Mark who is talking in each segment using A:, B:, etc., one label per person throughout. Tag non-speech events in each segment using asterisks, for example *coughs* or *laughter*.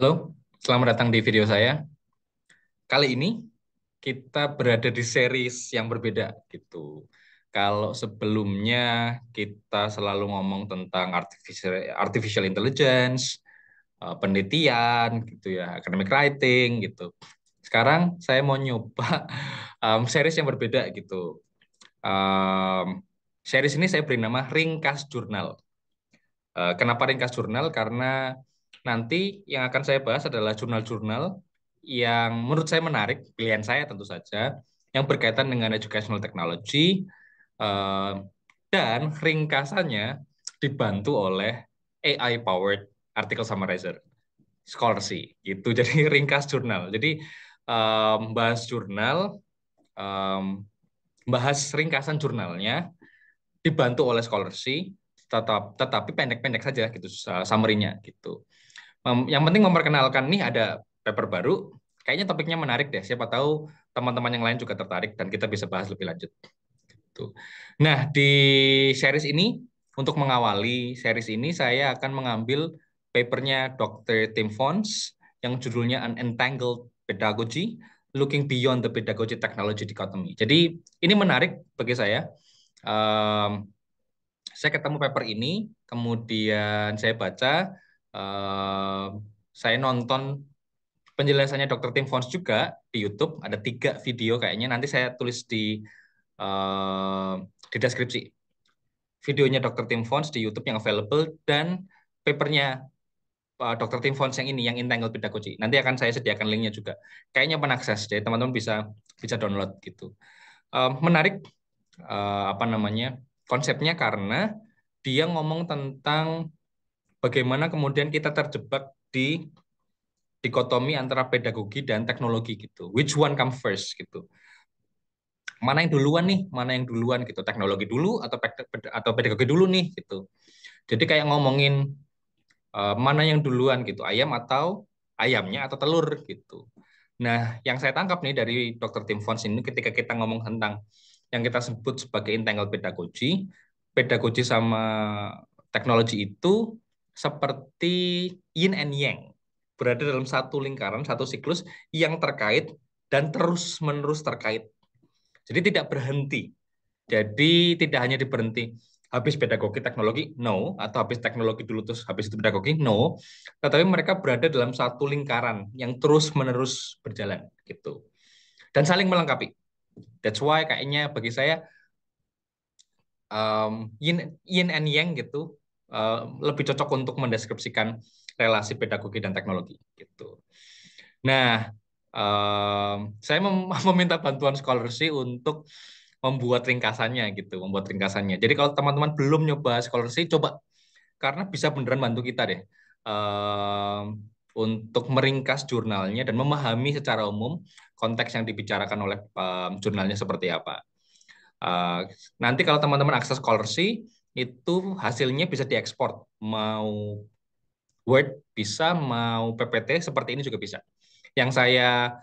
A: Halo, selamat datang di video saya. Kali ini kita berada di series yang berbeda gitu. Kalau sebelumnya kita selalu ngomong tentang artificial artificial intelligence, eh, penelitian gitu ya, academic writing gitu. Sekarang saya mau nyoba um, *laughs* series yang berbeda gitu. Um, series ini saya beri nama Ringkas Jurnal. Uh, kenapa Ringkas Jurnal? Karena Nanti yang akan saya bahas adalah jurnal-jurnal yang menurut saya menarik, pilihan saya tentu saja, yang berkaitan dengan educational technology, eh, dan ringkasannya dibantu oleh AI-powered article summarizer, Scholarly. gitu. *laughs* Jadi ringkas jurnal. Jadi eh, bahas jurnal, eh, bahas ringkasan jurnalnya, dibantu oleh Scholarly, tetap tetapi pendek-pendek saja gitu summary-nya gitu yang penting memperkenalkan nih ada paper baru. Kayaknya topiknya menarik deh. Siapa tahu teman-teman yang lain juga tertarik dan kita bisa bahas lebih lanjut. Gitu. Nah, di series ini untuk mengawali series ini saya akan mengambil papernya Dr. Tim Fons yang judulnya An Entangled Pedagogy Looking Beyond the Pedagogy Technology Dichotomy. Jadi ini menarik bagi saya. saya ketemu paper ini, kemudian saya baca, Eh, saya nonton penjelasannya Dr. Tim Fons juga di YouTube. Ada tiga video kayaknya. Nanti saya tulis di uh, eh, di deskripsi. Videonya Dr. Tim Fons di YouTube yang available dan papernya uh, eh, Dr. Tim Fons yang ini, yang Entangled Pedagogy. Nanti akan saya sediakan linknya juga. Kayaknya penakses, jadi teman-teman bisa bisa download gitu. Uh, menarik uh, apa namanya konsepnya karena dia ngomong tentang bagaimana kemudian kita terjebak di dikotomi antara pedagogi dan teknologi gitu. Which one come first gitu. Mana yang duluan nih? Mana yang duluan gitu? Teknologi dulu atau atau pedagogi dulu nih gitu. Jadi kayak ngomongin uh, mana yang duluan gitu, ayam atau ayamnya atau telur gitu. Nah, yang saya tangkap nih dari Dr. Tim Fons ini ketika kita ngomong tentang yang kita sebut sebagai intangible pedagogi, pedagogi sama teknologi itu seperti yin and yang, berada dalam satu lingkaran, satu siklus yang terkait dan terus-menerus terkait. Jadi tidak berhenti. Jadi tidak hanya diberhenti habis pedagogi teknologi, no, atau habis teknologi dulu terus habis itu pedagogi, no, tetapi mereka berada dalam satu lingkaran yang terus-menerus berjalan gitu. Dan saling melengkapi. That's why kayaknya bagi saya um, yin, yin and yang gitu Eh, lebih cocok untuk mendeskripsikan relasi pedagogi dan teknologi gitu. Nah, eh, saya *laughs* meminta bantuan scholarship untuk membuat ringkasannya gitu, membuat ringkasannya. Jadi kalau teman-teman belum nyoba scholarship, coba karena bisa beneran bantu kita deh eh, untuk meringkas jurnalnya dan memahami secara umum konteks yang dibicarakan oleh jurnalnya seperti apa. Uh, nanti kalau teman-teman akses scholarship itu hasilnya bisa diekspor mau Word bisa mau PPT seperti ini juga bisa yang saya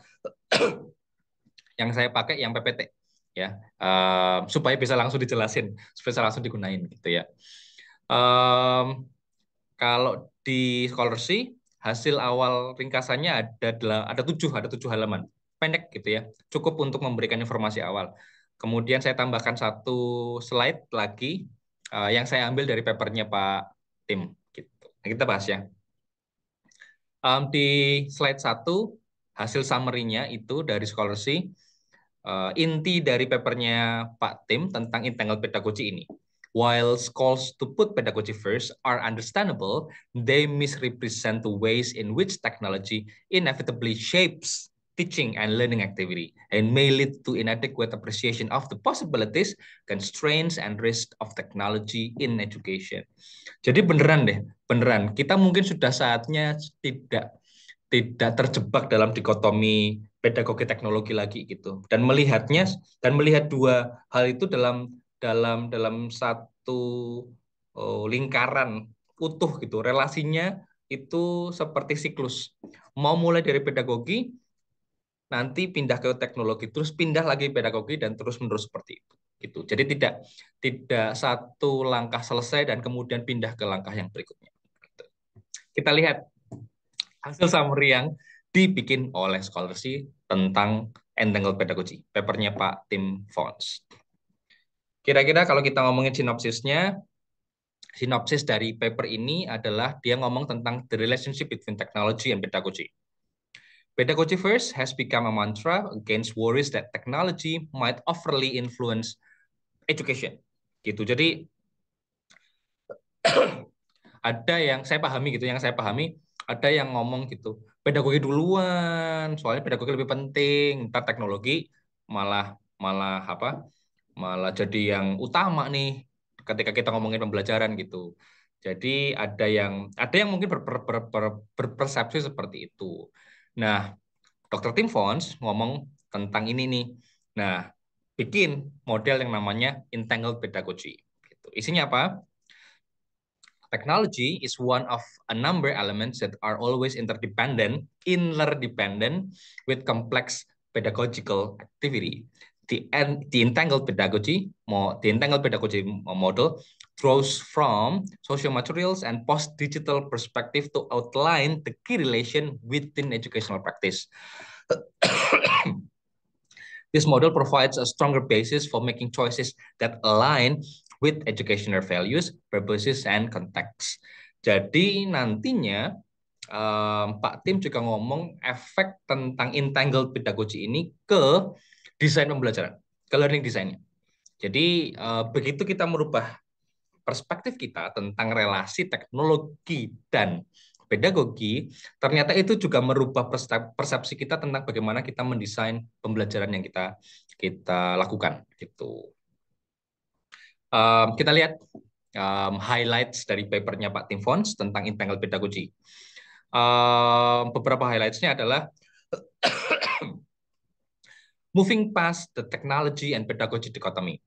A: *clears throat* yang saya pakai yang PPT ya uh, supaya bisa langsung dijelasin supaya bisa langsung digunain gitu ya um, kalau di scholarship hasil awal ringkasannya ada ada tujuh ada tujuh halaman pendek gitu ya cukup untuk memberikan informasi awal kemudian saya tambahkan satu slide lagi uh, yang saya ambil dari papernya Pak Tim. Hmm. Gitu. Nah, kita bahas ya. Um, di slide 1, hasil summary-nya itu dari scholarship, uh, inti dari papernya Pak Tim tentang entangled pedagogy ini. While calls to put pedagogy first are understandable, they misrepresent the ways in which technology inevitably shapes teaching and learning activity and may lead to inadequate appreciation of the possibilities, constraints, and risk of technology in education. Jadi beneran deh, beneran. Kita mungkin sudah saatnya tidak tidak terjebak dalam dikotomi pedagogi teknologi lagi gitu dan melihatnya dan melihat dua hal itu dalam dalam dalam satu oh, lingkaran utuh gitu relasinya itu seperti siklus mau mulai dari pedagogi nanti pindah ke teknologi terus pindah lagi pedagogi dan terus menerus seperti itu gitu jadi tidak tidak satu langkah selesai dan kemudian pindah ke langkah yang berikutnya gitu. kita lihat hasil summary yang dibikin oleh scholarship tentang entangled pedagogi. papernya Pak Tim Fons kira-kira kalau kita ngomongin sinopsisnya sinopsis dari paper ini adalah dia ngomong tentang the relationship between technology and pedagogy Pedagogy first has become a mantra against worries that technology might overly influence education. Gitu. Jadi *clears throat* ada yang saya pahami gitu, yang saya pahami ada yang ngomong gitu, pedagogi duluan, soalnya pedagogi lebih penting, ntar teknologi malah malah apa? malah jadi yang utama nih ketika kita ngomongin pembelajaran gitu. Jadi ada yang ada yang mungkin ber, ber, ber, ber, berpersepsi seperti itu. Nah, Dr. Tim Fons ngomong tentang ini nih. Nah, bikin model yang namanya entangled pedagogy. Gitu. Isinya apa? Technology is one of a number elements that are always interdependent, interdependent with complex pedagogical activity. The, the entangled pedagogy, the entangled pedagogy model draws from social materials and post-digital perspective to outline the key relation within educational practice. *coughs* this model provides a stronger basis for making choices that align with educational values, purposes, and context. Jadi nantinya um, Pak Tim juga ngomong efek tentang entangled pedagogi ini ke desain pembelajaran, ke learning design. Jadi uh, begitu kita merubah perspektif kita tentang relasi teknologi dan pedagogi, ternyata itu juga merubah persepsi kita tentang bagaimana kita mendesain pembelajaran yang kita kita lakukan gitu. Um, kita lihat um, highlights dari papernya Pak Tim Fons tentang entangled pedagogi Um, beberapa highlightsnya adalah *coughs* moving past the technology and pedagogy dichotomy.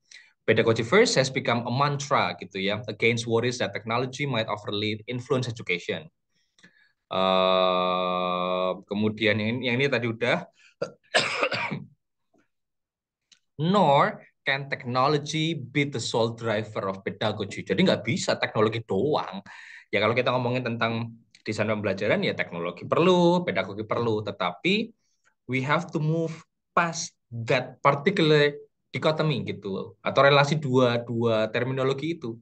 A: Pedagogy first has become a mantra gitu ya against worries that technology might overly influence education. Uh, kemudian yang, yang ini tadi udah. *coughs* Nor can technology be the sole driver of pedagogy. Jadi nggak bisa teknologi doang. Ya kalau kita ngomongin tentang desain pembelajaran ya teknologi perlu, pedagogi perlu, tetapi we have to move past that particular dikotomi gitu atau relasi dua dua terminologi itu.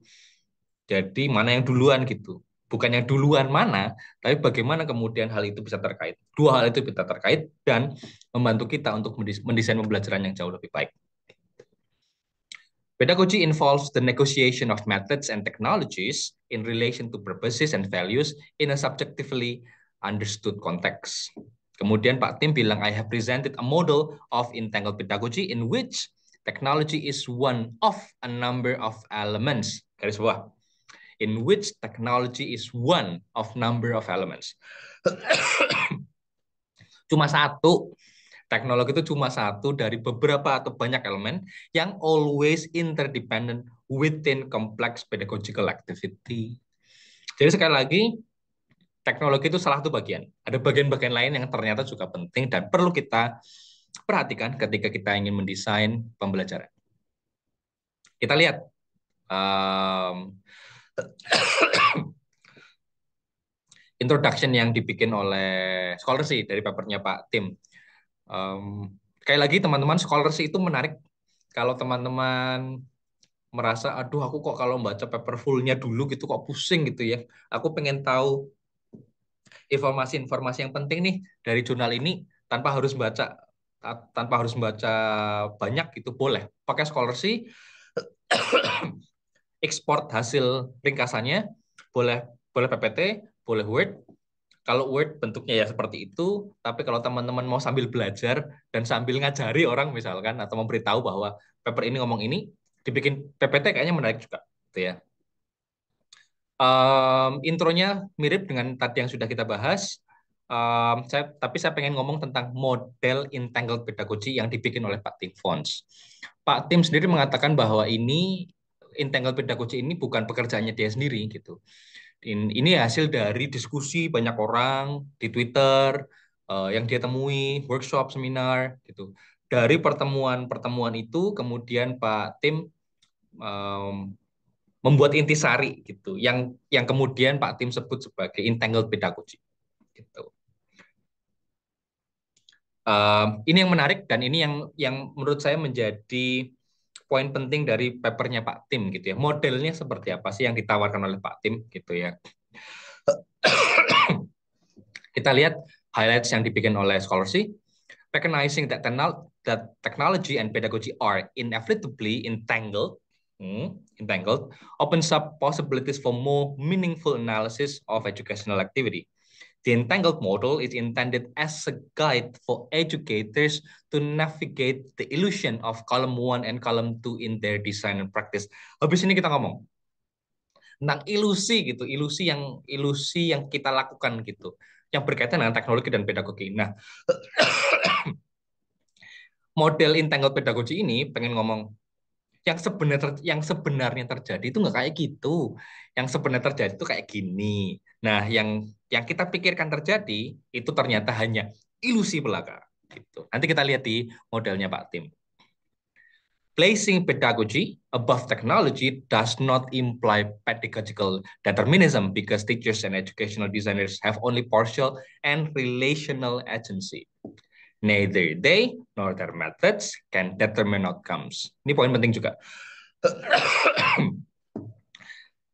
A: Jadi mana yang duluan gitu. Bukan yang duluan mana, tapi bagaimana kemudian hal itu bisa terkait. Dua hal itu bisa terkait dan membantu kita untuk mendesain pembelajaran yang jauh lebih baik. Pedagogy involves the negotiation of methods and technologies in relation to purposes and values in a subjectively understood context. Kemudian Pak Tim bilang, I have presented a model of entangled pedagogy in which Technology is one of a number of elements. Garis bawah. In which technology is one of number of elements. *coughs* cuma satu. Teknologi itu cuma satu dari beberapa atau banyak elemen yang always interdependent within complex pedagogical activity. Jadi sekali lagi, teknologi itu salah satu bagian. Ada bagian-bagian lain yang ternyata juga penting dan perlu kita perhatikan ketika kita ingin mendesain pembelajaran. Kita lihat um, *coughs* introduction yang dibikin oleh scholarship dari papernya Pak Tim. Um, ehm, kayak lagi teman-teman scholarship itu menarik kalau teman-teman merasa aduh aku kok kalau baca paper fullnya dulu gitu kok pusing gitu ya. Aku pengen tahu informasi-informasi yang penting nih dari jurnal ini tanpa harus baca tanpa harus membaca banyak itu boleh pakai scholarship *coughs* ekspor hasil ringkasannya boleh boleh PPT boleh Word kalau Word bentuknya ya seperti itu tapi kalau teman-teman mau sambil belajar dan sambil ngajari orang misalkan atau memberitahu bahwa paper ini ngomong ini dibikin PPT kayaknya menarik juga gitu ya um, intronya mirip dengan tadi yang sudah kita bahas um, saya, tapi saya pengen ngomong tentang model entangled pedagogy yang dibikin oleh Pak Tim Fons. Pak Tim sendiri mengatakan bahwa ini entangled pedagogy ini bukan pekerjaannya dia sendiri gitu. Ini hasil dari diskusi banyak orang di Twitter uh, yang dia temui, workshop, seminar gitu. Dari pertemuan-pertemuan itu kemudian Pak Tim um, membuat intisari gitu yang yang kemudian Pak Tim sebut sebagai entangled pedagogy gitu ini yang menarik dan ini yang yang menurut saya menjadi poin penting dari papernya Pak Tim gitu ya. Modelnya seperti apa sih yang ditawarkan oleh Pak Tim gitu ya. *coughs* Kita lihat highlights yang dibikin oleh Scholarship. Recognizing that, that technology and pedagogy are inevitably entangled, hmm, entangled opens up possibilities for more meaningful analysis of educational activity. The entangled model is intended as a guide for educators to navigate the illusion of column 1 and column 2 in their design and practice. Habis ini kita ngomong tentang ilusi gitu, ilusi yang ilusi yang kita lakukan gitu, yang berkaitan dengan teknologi dan pedagogi. Nah, *coughs* model entangled pedagogi ini pengen ngomong yang sebenarnya yang sebenarnya terjadi itu nggak kayak gitu. Yang sebenarnya terjadi itu kayak gini. Nah, yang yang kita pikirkan terjadi itu ternyata hanya ilusi belaka. Gitu. Nanti kita lihat di modelnya Pak Tim. Placing pedagogy above technology does not imply pedagogical determinism because teachers and educational designers have only partial and relational agency. Neither they nor their methods can determine outcomes. Ini poin penting juga. *coughs*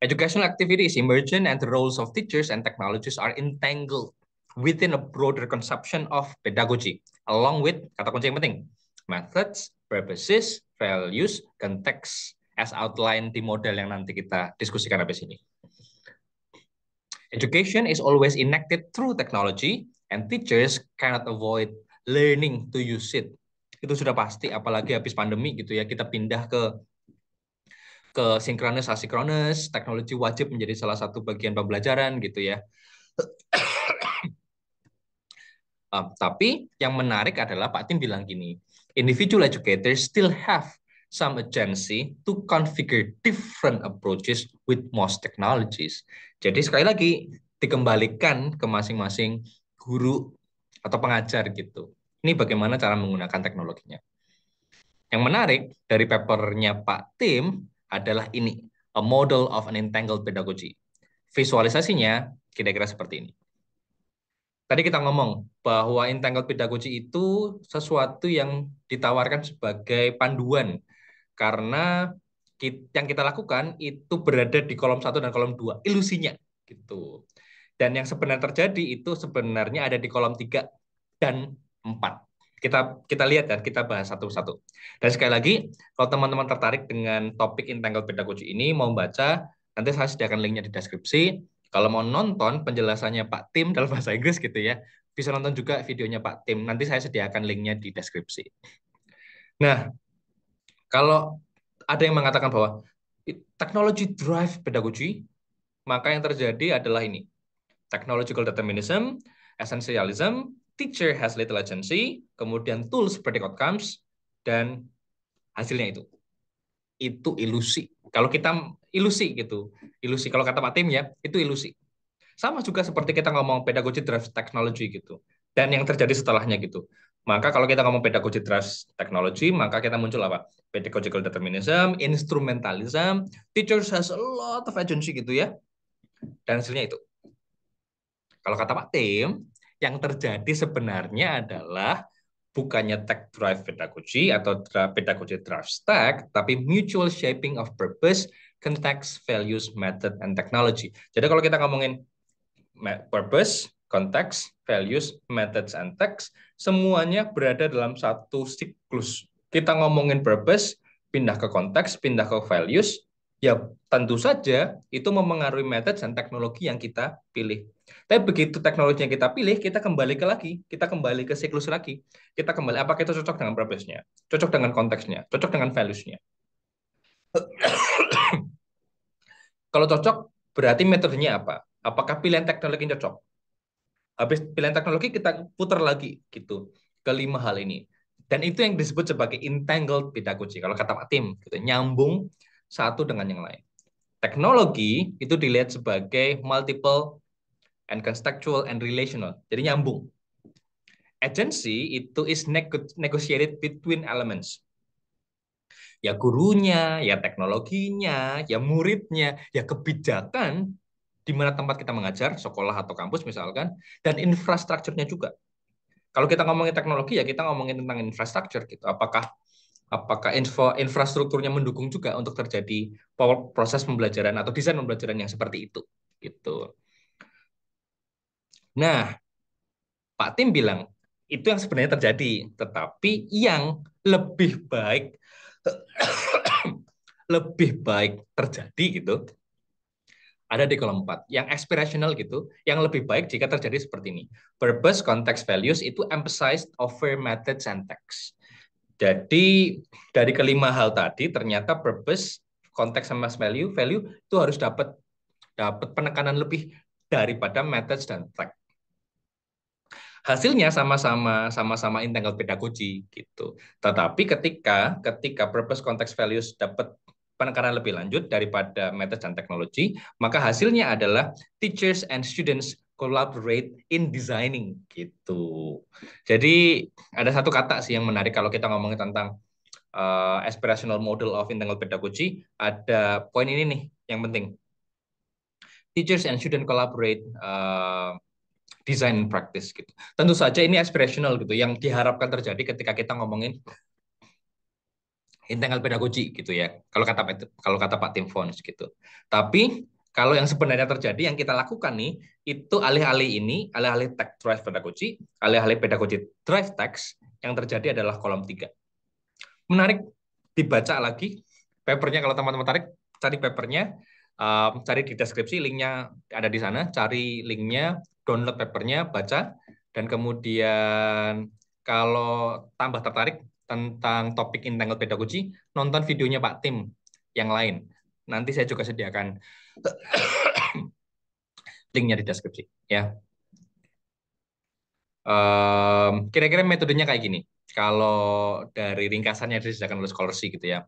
A: Educational activities, emergent and the roles of teachers and technologies are entangled within a broader conception of pedagogy, along with kata kunci yang penting, methods, purposes, values, context, as outlined di model yang nanti kita diskusikan habis ini. Education is always enacted through technology, and teachers cannot avoid learning to use it. Itu sudah pasti, apalagi habis pandemi gitu ya, kita pindah ke ke synchronous asynchronous, teknologi wajib menjadi salah satu bagian pembelajaran gitu ya. Uh, *coughs* tapi yang menarik adalah Pak Tim bilang gini, individual educators still have some agency to configure different approaches with most technologies. Jadi sekali lagi dikembalikan ke masing-masing guru atau pengajar gitu. Ini bagaimana cara menggunakan teknologinya. Yang menarik dari papernya Pak Tim adalah ini, A Model of an Entangled Pedagogy. Visualisasinya kira-kira seperti ini. Tadi kita ngomong bahwa entangled pedagogy itu sesuatu yang ditawarkan sebagai panduan karena yang kita lakukan itu berada di kolom satu dan kolom dua ilusinya gitu. Dan yang sebenarnya terjadi itu sebenarnya ada di kolom 3 dan 4 kita kita lihat dan kita bahas satu-satu. Dan sekali lagi, kalau teman-teman tertarik dengan topik entangled pedagogy ini, mau baca, nanti saya sediakan linknya di deskripsi. Kalau mau nonton penjelasannya Pak Tim dalam bahasa Inggris gitu ya, bisa nonton juga videonya Pak Tim. Nanti saya sediakan linknya di deskripsi. Nah, kalau ada yang mengatakan bahwa teknologi drive pedagogi, maka yang terjadi adalah ini technological determinism, essentialism, teacher has little agency, kemudian tools predict outcomes, dan hasilnya itu. Itu ilusi. Kalau kita ilusi gitu, ilusi. Kalau kata Pak Tim ya, itu ilusi. Sama juga seperti kita ngomong pedagogy drives technology gitu. Dan yang terjadi setelahnya gitu. Maka kalau kita ngomong pedagogy drives technology, maka kita muncul apa? Pedagogical determinism, instrumentalism, teachers has a lot of agency gitu ya. Dan hasilnya itu. Kalau kata Pak Tim, yang terjadi sebenarnya adalah bukannya tech drive pedagogy atau pedagogy drive stack, tapi mutual shaping of purpose, context, values, method, and technology. Jadi kalau kita ngomongin purpose, context, values, methods, and text, semuanya berada dalam satu siklus. Kita ngomongin purpose, pindah ke konteks, pindah ke values, ya tentu saja itu memengaruhi metode dan teknologi yang kita pilih. Tapi begitu teknologi yang kita pilih, kita kembali ke lagi, kita kembali ke siklus lagi, kita kembali apakah itu cocok dengan purpose-nya, cocok dengan konteksnya, cocok dengan values-nya. *coughs* Kalau cocok, berarti metodenya apa? Apakah pilihan teknologi cocok? Habis pilihan teknologi kita putar lagi gitu ke lima hal ini. Dan itu yang disebut sebagai entangled pedagogy. Kalau kata Pak Tim, gitu, nyambung satu dengan yang lain. Teknologi itu dilihat sebagai multiple and contextual and relational. Jadi nyambung. Agency itu is negotiated between elements. Ya gurunya, ya teknologinya, ya muridnya, ya kebijakan di mana tempat kita mengajar, sekolah atau kampus misalkan, dan infrastrukturnya juga. Kalau kita ngomongin teknologi ya kita ngomongin tentang infrastruktur gitu. Apakah apakah info, infrastrukturnya mendukung juga untuk terjadi proses pembelajaran atau desain pembelajaran yang seperti itu gitu. Nah, Pak Tim bilang itu yang sebenarnya terjadi, tetapi yang lebih baik *coughs* lebih baik terjadi gitu ada di kolom 4 yang aspirational gitu yang lebih baik jika terjadi seperti ini purpose context values itu emphasized over methods and text jadi dari kelima hal tadi ternyata purpose, konteks sama value, value itu harus dapat dapat penekanan lebih daripada methods dan track. Hasilnya sama-sama sama-sama entangled pedagogi gitu. Tetapi ketika ketika purpose, konteks, values dapat penekanan lebih lanjut daripada methods dan teknologi, maka hasilnya adalah teachers and students collaborate in designing gitu. Jadi ada satu kata sih yang menarik kalau kita ngomongin tentang uh, aspirational model of internal pedagogy, ada poin ini nih yang penting. Teachers and student collaborate uh, design and practice gitu. Tentu saja ini aspirational gitu yang diharapkan terjadi ketika kita ngomongin internal pedagogy gitu ya kalau kata kalau kata Pak Tim Fons gitu tapi kalau yang sebenarnya terjadi, yang kita lakukan nih, itu alih-alih ini, alih-alih tag drive kunci alih-alih kunci drive text, yang terjadi adalah kolom tiga. Menarik, dibaca lagi papernya kalau teman-teman tarik, cari papernya, um, cari di deskripsi, linknya ada di sana, cari linknya, download papernya, baca, dan kemudian kalau tambah tertarik tentang topik entangled pedagogy, nonton videonya Pak Tim yang lain. Nanti saya juga sediakan *coughs* linknya di deskripsi. Ya. kira-kira metodenya kayak gini. Kalau dari ringkasannya disediakan oleh Scholarsi gitu ya.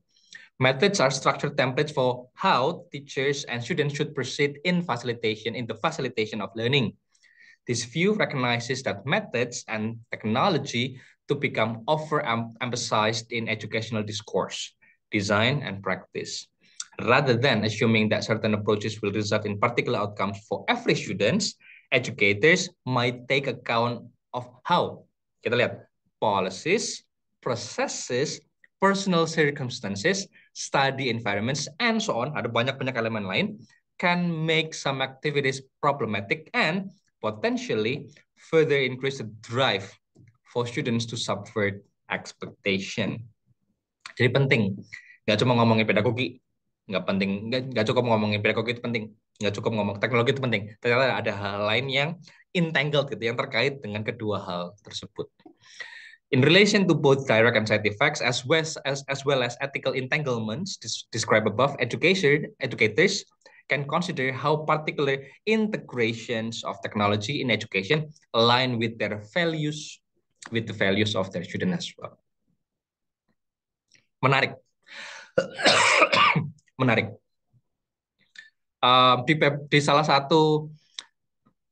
A: Methods are structured templates for how teachers and students should proceed in facilitation in the facilitation of learning. This view recognizes that methods and technology to become over emphasized in educational discourse, design, and practice. rather than assuming that certain approaches will result in particular outcomes for every students, educators might take account of how, kita lihat, policies, processes, personal circumstances, study environments, and so on, ada banyak-banyak elemen lain, can make some activities problematic and potentially further increase the drive for students to subvert expectation. Jadi penting, nggak cuma ngomongin pedagogi, nggak penting nggak, cukup ngomongin pedagogi itu penting nggak cukup ngomong teknologi itu penting ternyata ada hal lain yang entangled gitu yang terkait dengan kedua hal tersebut In relation to both direct and side effects, as well as, as well as ethical entanglements described above, education, educators can consider how particular integrations of technology in education align with their values, with the values of their students as well. Menarik menarik. Ehm, di, di salah satu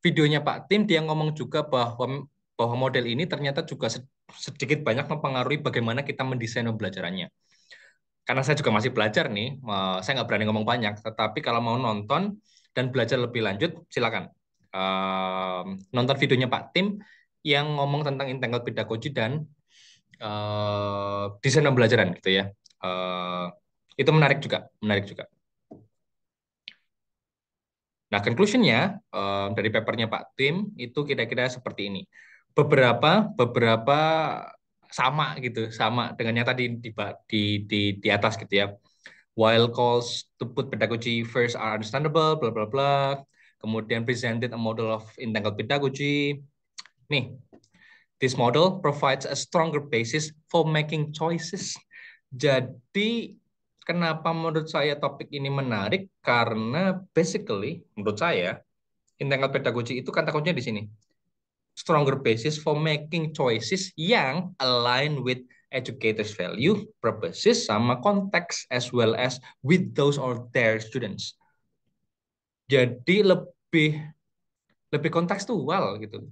A: videonya Pak Tim dia ngomong juga bahwa bahwa model ini ternyata juga sedikit banyak mempengaruhi bagaimana kita mendesain pembelajarannya. Karena saya juga masih belajar nih, saya nggak berani ngomong banyak. Tetapi kalau mau nonton dan belajar lebih lanjut, silakan ehm, nonton videonya Pak Tim yang ngomong tentang entangled pedagogy dan desain pembelajaran gitu ya. Itu menarik juga, menarik juga. Nah, conclusionnya um, dari papernya Pak Tim itu kira-kira seperti ini. Beberapa beberapa sama gitu, sama dengan yang tadi di di di, di atas gitu ya. While calls to put pedagogy first are understandable, bla bla bla. Kemudian presented a model of entangled pedagogy. Nih, this model provides a stronger basis for making choices. Jadi Kenapa menurut saya topik ini menarik? Karena basically menurut saya integral pedagogi itu kata kuncinya di sini. Stronger basis for making choices yang align with educators value, purposes sama konteks as well as with those or their students. Jadi lebih lebih kontekstual gitu.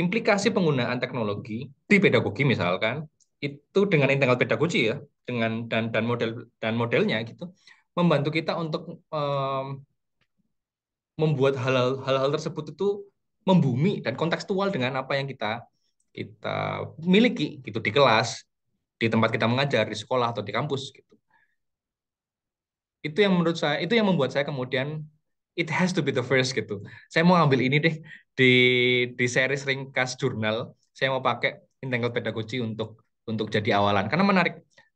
A: Implikasi penggunaan teknologi di pedagogi misalkan itu dengan integral pedagogi ya dengan dan dan model dan modelnya gitu membantu kita untuk um, membuat hal-hal tersebut itu membumi dan kontekstual dengan apa yang kita kita miliki gitu di kelas di tempat kita mengajar di sekolah atau di kampus gitu itu yang menurut saya itu yang membuat saya kemudian it has to be the first gitu saya mau ambil ini deh di di series ringkas jurnal saya mau pakai integral pedagogi untuk untuk jadi awalan karena menarik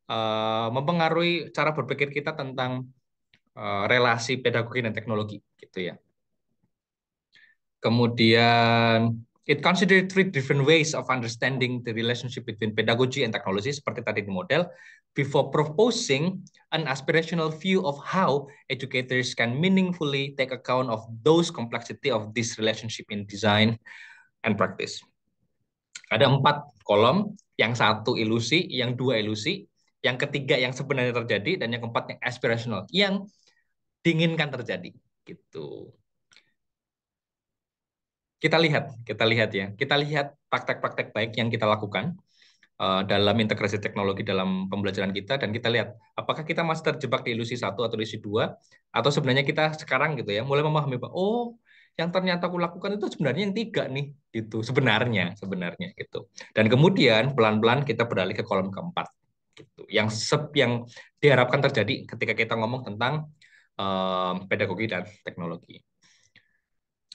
A: uh, mempengaruhi cara berpikir kita tentang uh, relasi pedagogi dan teknologi gitu ya. Kemudian it considered three different ways of understanding the relationship between pedagogy and technology seperti tadi di model before proposing an aspirational view of how educators can meaningfully take account of those complexity of this relationship in design and practice. Ada empat kolom, yang satu ilusi, yang dua ilusi, yang ketiga yang sebenarnya terjadi, dan yang keempat yang aspirational, yang diinginkan terjadi. Gitu. Kita lihat, kita lihat ya, kita lihat praktek-praktek baik yang kita lakukan uh, dalam integrasi teknologi dalam pembelajaran kita dan kita lihat apakah kita masih terjebak di ilusi satu atau ilusi dua atau sebenarnya kita sekarang gitu ya mulai memahami bahwa oh yang ternyata aku lakukan itu sebenarnya yang tiga nih gitu sebenarnya sebenarnya gitu dan kemudian pelan-pelan kita beralih ke kolom keempat gitu yang sep yang diharapkan terjadi ketika kita ngomong tentang um, pedagogi dan teknologi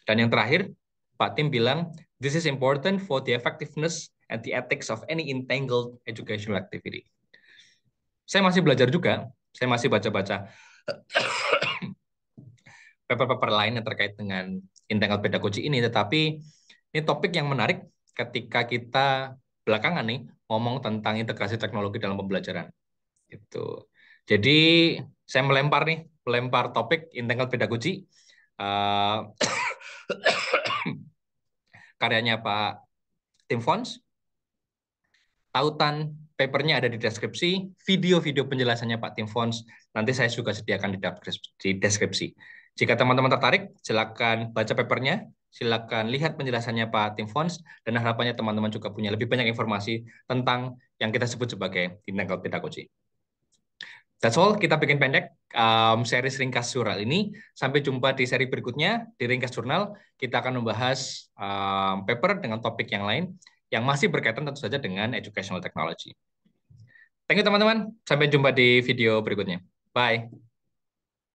A: dan yang terakhir Pak Tim bilang this is important for the effectiveness and the ethics of any entangled educational activity saya masih belajar juga saya masih baca-baca paper-paper lain yang terkait dengan integral pedagogi ini. Tetapi ini topik yang menarik ketika kita belakangan nih ngomong tentang integrasi teknologi dalam pembelajaran. Itu. Jadi saya melempar nih, melempar topik integral pedagogi uh, *coughs* karyanya Pak Tim Fons. Tautan papernya ada di deskripsi, video-video penjelasannya Pak Tim Fons nanti saya juga sediakan di deskripsi. Jika teman-teman tertarik, silakan baca papernya, silakan lihat penjelasannya Pak Tim Fons, dan harapannya teman-teman juga punya lebih banyak informasi tentang yang kita sebut sebagai tindakan kunci. That's all, kita bikin pendek um, seri ringkas jurnal ini. Sampai jumpa di seri berikutnya, di ringkas jurnal, kita akan membahas um, paper dengan topik yang lain, yang masih berkaitan tentu saja dengan educational technology. Thank you teman-teman, sampai jumpa di video berikutnya. Bye.